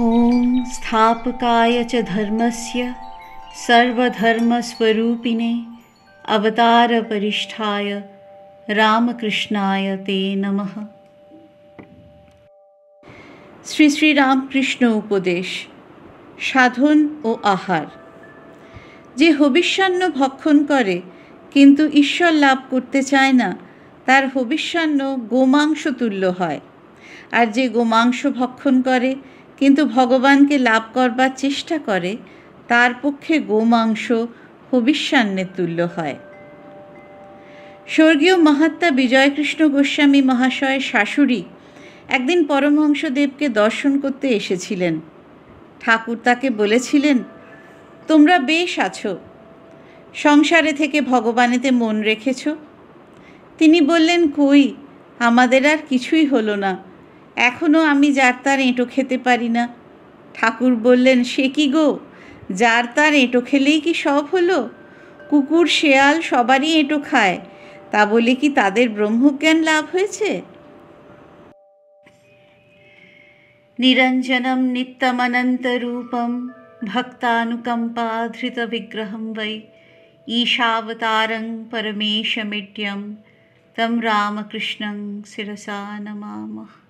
ॐ स्थापकाय च धर्मस्य सर्वधर्मस्वरूपिणे अवतारपरिष्ठाय রামকৃষ্ণায় তে নম শ্রী শ্রী রামকৃষ্ণ উপদেশ সাধন ও আহার যে হবিষ্যান্ন ভক্ষণ করে কিন্তু ঈশ্বর লাভ করতে চায় না তার হবিষ্যান্ন গোমাংস তুল্য হয় আর যে গোমাংস ভক্ষণ করে কিন্তু ভগবানকে লাভ করবার চেষ্টা করে তার পক্ষে গোমাংস হবিষ্যান্নের তুল্য হয় স্বর্গীয় মহাত্মা বিজয়কৃষ্ণ গোস্বামী মহাশয়ের শাশুড়ি একদিন পরমহংসদেবকে দর্শন করতে এসেছিলেন ঠাকুর তাকে বলেছিলেন তোমরা বেশ আছো সংসারে থেকে ভগবানেতে মন রেখেছ তিনি বললেন কই আমাদের আর কিছুই হলো না এখনও আমি যার তার এঁটো খেতে পারি না ঠাকুর বললেন সে কি গো যার তার এঁটো খেলেই কি সব হলো কুকুর শেয়াল সবারই এঁটো খায় তা বলে কি তাদের ব্রহ্মজ্ঞান লাভ হয়েছে নিরঞ্জনম নিত্যমনন্তরূপম বিগ্রহম বৈ ঈশাবতারং পরমেশমিট্যম তম রামকৃষ্ণং শিরসা নমামহ